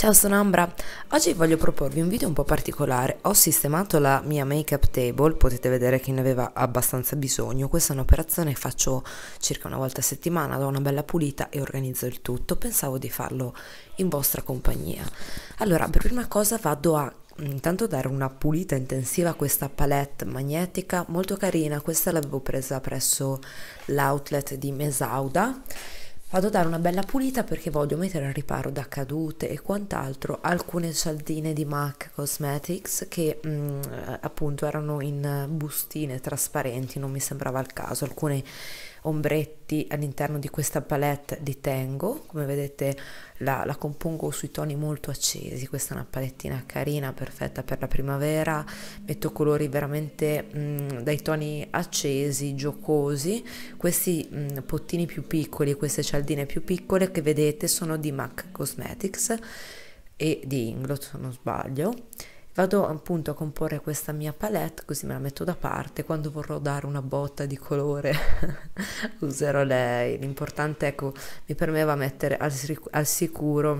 Ciao, sono Ambra. Oggi voglio proporvi un video un po' particolare. Ho sistemato la mia make-up table, potete vedere che ne aveva abbastanza bisogno. Questa è un'operazione che faccio circa una volta a settimana, do una bella pulita e organizzo il tutto. Pensavo di farlo in vostra compagnia. Allora, per prima cosa vado a mm, intanto dare una pulita intensiva a questa palette magnetica, molto carina. Questa l'avevo presa presso l'outlet di Mesauda Vado a dare una bella pulita perché voglio mettere al riparo da cadute e quant'altro alcune cialdine di MAC Cosmetics che mh, mm, appunto erano in bustine trasparenti, non mi sembrava il caso, alcune ombretti all'interno di questa palette di Tango, come vedete la, la compongo sui toni molto accesi, questa è una palettina carina, perfetta per la primavera, metto colori veramente mh, mm, dai toni accesi, giocosi, questi mh, mm, pottini più piccoli, queste cialdine più piccole che vedete sono di MAC Cosmetics e di Inglot se non sbaglio Vado appunto a comporre questa mia palette così me la metto da parte, quando vorrò dare una botta di colore userò lei, l'importante ecco mi permetteva mettere al, al sicuro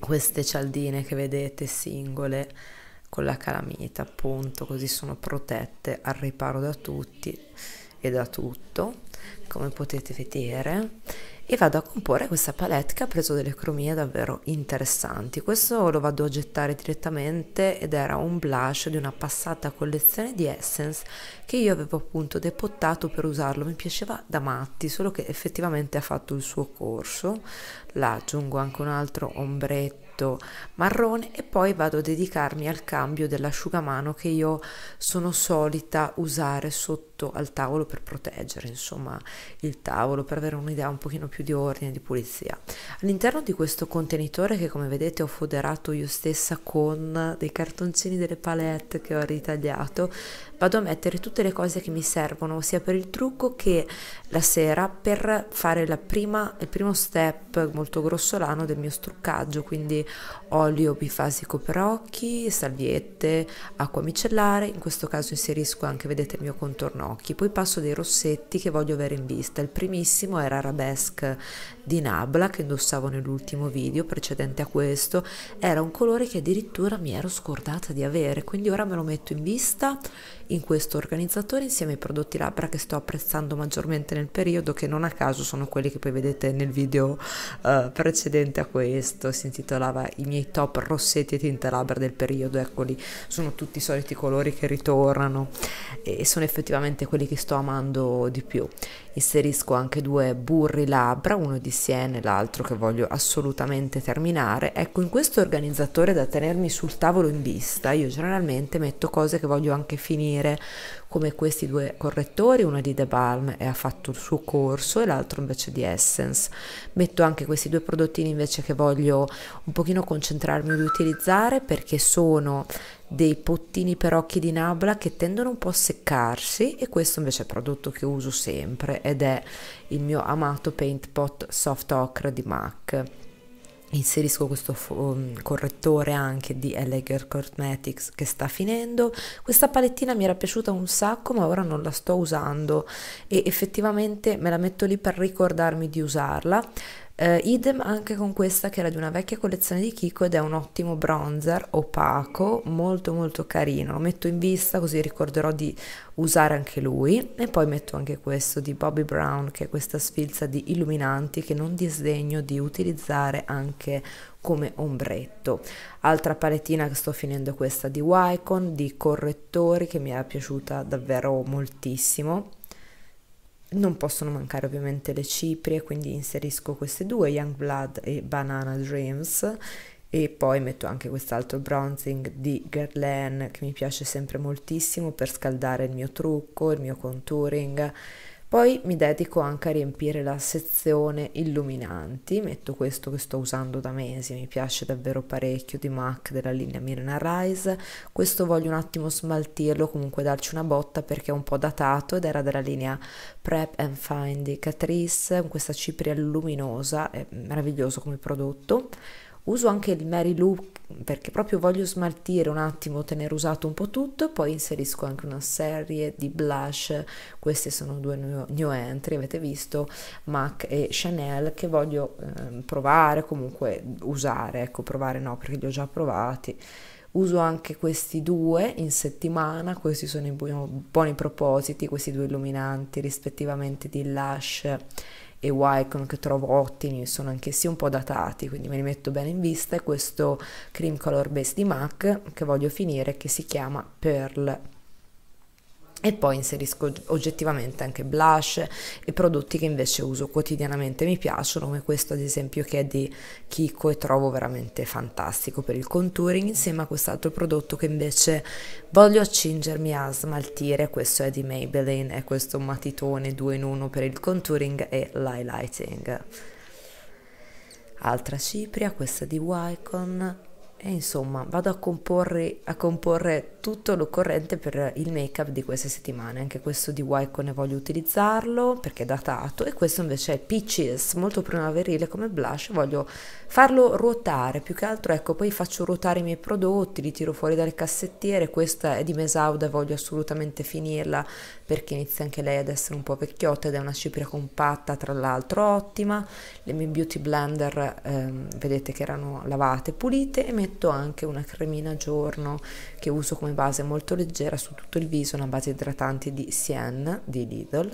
queste cialdine che vedete singole con la calamita appunto così sono protette al riparo da tutti e da tutto come potete vedere e vado a comporre questa palette che ha preso delle cromie davvero interessanti questo lo vado a gettare direttamente ed era un blush di una passata collezione di Essence che io avevo appunto depottato per usarlo mi piaceva da matti solo che effettivamente ha fatto il suo corso là aggiungo anche un altro ombretto marrone e poi vado a dedicarmi al cambio dell'asciugamano che io sono solita usare sotto sotto al tavolo per proteggere insomma il tavolo per avere un'idea un pochino più di ordine di pulizia all'interno di questo contenitore che come vedete ho foderato io stessa con dei cartoncini delle palette che ho ritagliato vado a mettere tutte le cose che mi servono sia per il trucco che la sera per fare la prima, il primo step molto grossolano del mio struccaggio quindi olio bifasico per occhi salviette acqua micellare in questo caso inserisco anche vedete il mio contorno Finocchi, poi passo dei rossetti che voglio avere in vista. Il primissimo era Arabesque di Nabla che indossavo nell'ultimo video precedente a questo, era un colore che addirittura mi ero scordata di avere, quindi ora me lo metto in vista in questo organizzatore insieme ai prodotti labbra che sto apprezzando maggiormente nel periodo che non a caso sono quelli che poi vedete nel video uh, precedente a questo, si intitolava i miei top rossetti e tinte labbra del periodo, eccoli, sono tutti i soliti colori che ritornano e sono effettivamente sicuramente quelli che sto amando di più. Inserisco anche due burri labbra, uno di Siena e l'altro che voglio assolutamente terminare. Ecco, in questo organizzatore da tenermi sul tavolo in vista, io generalmente metto cose che voglio anche finire, come questi due correttori, uno di The Balm e ha fatto il suo corso e l'altro invece di Essence. Metto anche questi due prodottini invece che voglio un pochino concentrarmi ad utilizzare perché sono dei pottini per occhi di nabla che tendono un po' a seccarsi e questo invece è il prodotto che uso sempre ed è il mio amato Paint Pot Soft Ocra di MAC inserisco questo mm, correttore anche di Eleger Cosmetics che sta finendo questa palettina mi era piaciuta un sacco ma ora non la sto usando e effettivamente me la metto lì per ricordarmi di usarla Uh, idem anche con questa che era di una vecchia collezione di Kiko ed è un ottimo bronzer opaco, molto molto carino, lo metto in vista così ricorderò di usare anche lui e poi metto anche questo di Bobby Brown che è questa sfilza di illuminanti che non disdegno di utilizzare anche come ombretto. Altra palettina che sto finendo questa di Wycon, di correttori che mi era piaciuta davvero moltissimo non possono mancare ovviamente le ciprie, quindi inserisco queste due, Young Blood e Banana Dreams, e poi metto anche quest'altro bronzing di Guerlain che mi piace sempre moltissimo per scaldare il mio trucco, il mio contouring, poi mi dedico anche a riempire la sezione illuminanti, metto questo che sto usando da mesi, mi piace davvero parecchio di MAC della linea Mirna Rise, questo voglio un attimo smaltirlo, comunque darci una botta perché è un po' datato ed era della linea Prep and Find di Catrice, questa cipria luminosa, è meraviglioso come prodotto uso anche il Mary Lou perché proprio voglio smaltire un attimo, tenere usato un po' tutto, poi inserisco anche una serie di blush, queste sono due new, entry, avete visto, MAC e Chanel, che voglio eh, provare, comunque usare, ecco provare no perché li ho già provati, uso anche questi due in settimana, questi sono i buoni, buoni propositi, questi due illuminanti rispettivamente di Lush e Wycon che trovo ottimi, sono anch'essi un po' datati, quindi me li metto bene in vista, e questo cream color base di MAC che voglio finire che si chiama Pearl e poi inserisco oggettivamente anche blush e prodotti che invece uso quotidianamente mi piacciono come questo ad esempio che è di Kiko e trovo veramente fantastico per il contouring insieme a quest'altro prodotto che invece voglio accingermi a smaltire questo è di Maybelline è questo matitone 2 in 1 per il contouring e l'highlighting altra cipria questa è di Wycon e insomma, vado a comporre, a comporre tutto l'occorrente per il make-up di queste settimane. Anche questo di ne voglio utilizzarlo perché è datato e questo invece è Peaches, molto primaverile come blush. Voglio farlo ruotare, più che altro ecco, poi faccio ruotare i miei prodotti, li tiro fuori dalle cassettiere. Questa è di Mesauda e voglio assolutamente finirla perché inizia anche lei ad essere un po' vecchiotta ed è una cipria compatta, tra l'altro ottima. Le mie beauty blender ehm, vedete che erano lavate e pulite e metto anche una cremina giorno che uso come base molto leggera su tutto il viso, una base idratante di Sienna di Lidl.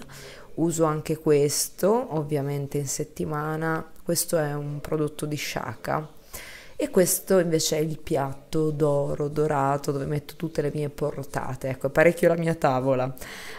Uso anche questo, ovviamente in settimana, questo è un prodotto di Shaka. E questo invece è il piatto d'oro dorato dove metto tutte le mie portate, ecco, parecchio la mia tavola.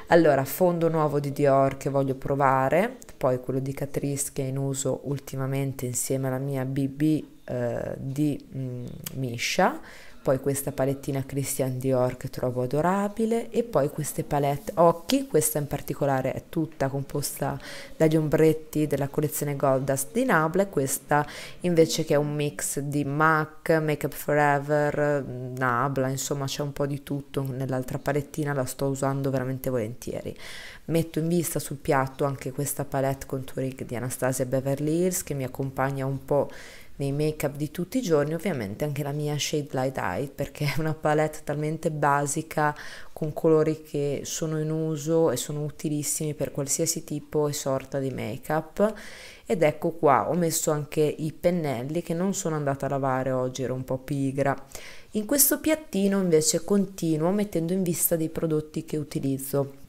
Allora, fondo nuovo di Dior che voglio provare, poi quello di Catrice che è in uso ultimamente insieme alla mia BB eh, di mh, mm, Misha, poi questa palettina Christian Dior che trovo adorabile e poi queste palette occhi, questa in particolare è tutta composta dagli ombretti della collezione Goldust di Nabla e questa invece che è un mix di MAC, Makeup Forever, mm, Nabla, insomma c'è un po' di tutto nell'altra palettina, la sto usando veramente volentieri. Metto in vista sul piatto anche questa palette contouring di Anastasia Beverly Hills che mi accompagna un po' nei make up di tutti i giorni, ovviamente anche la mia Shade Light Eye perché è una palette talmente basica con colori che sono in uso e sono utilissimi per qualsiasi tipo e sorta di make up ed ecco qua ho messo anche i pennelli che non sono andata a lavare oggi ero un po' pigra in questo piattino invece continuo mettendo in vista dei prodotti che utilizzo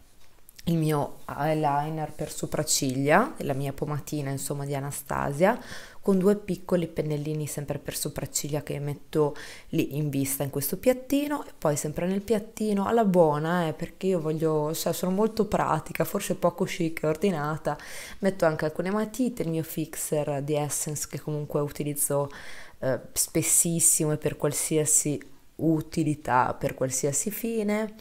il mio eyeliner per sopracciglia, la mia pomatina insomma di Anastasia, con due piccoli pennellini sempre per sopracciglia che metto lì in vista in questo piattino e poi sempre nel piattino alla buona eh, perché io voglio, cioè sono molto pratica, forse poco chic e ordinata, metto anche alcune matite, il mio fixer di Essence che comunque utilizzo eh, spessissimo e per qualsiasi utilità per qualsiasi fine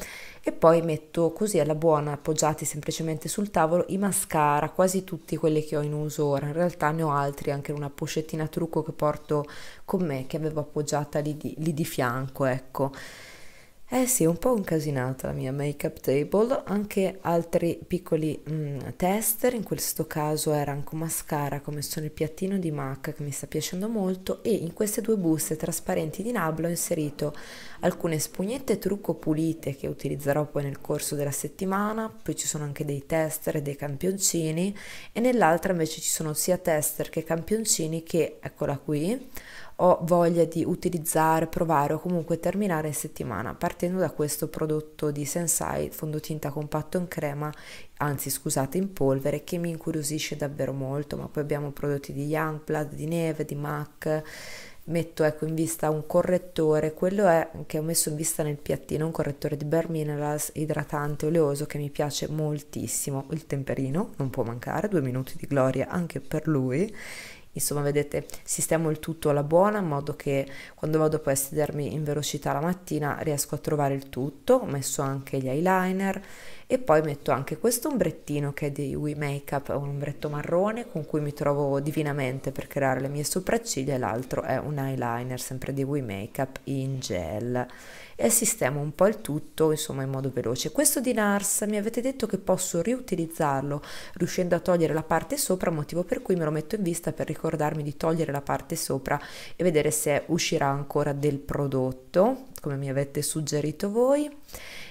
e poi metto così alla buona appoggiati semplicemente sul tavolo i mascara quasi tutti quelli che ho in uso ora in realtà ne ho altri anche una pochettina trucco che porto con me che avevo appoggiata lì di, lì di fianco ecco eh sì, un po' incasinata la mia make-up table, anche altri piccoli mm, tester, in questo caso era anche un mascara come sono il piattino di MAC che mi sta piacendo molto e in queste due buste trasparenti di Nabla ho inserito alcune spugnette trucco pulite che utilizzerò poi nel corso della settimana, poi ci sono anche dei tester e dei campioncini e nell'altra invece ci sono sia tester che campioncini che, eccola qui, ho voglia di utilizzare, provare o comunque terminare in settimana, partendo da questo prodotto di Sensai fondotinta compatto in crema, anzi scusate in polvere, che mi incuriosisce davvero molto, ma poi abbiamo prodotti di Youngblood, di Neve, di MAC, metto ecco in vista un correttore, quello è che ho messo in vista nel piattino, un correttore di Bare Minerals idratante oleoso che mi piace moltissimo, il temperino non può mancare, due minuti di gloria anche per lui, Insomma, vedete, sistemo il tutto alla buona in modo che quando vado poi a sedermi in velocità la mattina riesco a trovare il tutto. Ho messo anche gli eyeliner e poi metto anche questo ombrettino che è di We Makeup, è un ombretto marrone con cui mi trovo divinamente per creare le mie sopracciglia e l'altro è un eyeliner sempre di We Makeup in gel e sistemo un po' il tutto insomma in modo veloce. Questo di NARS mi avete detto che posso riutilizzarlo riuscendo a togliere la parte sopra, motivo per cui me lo metto in vista per ricordarmi di togliere la parte sopra e vedere se uscirà ancora del prodotto come mi avete suggerito voi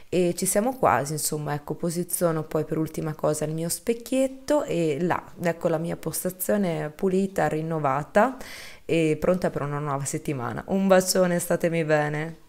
e ci siamo quasi, insomma, ecco, posiziono poi per ultima cosa il mio specchietto e là, ecco la mia postazione pulita, rinnovata e pronta per una nuova settimana. Un bacione, statemi bene.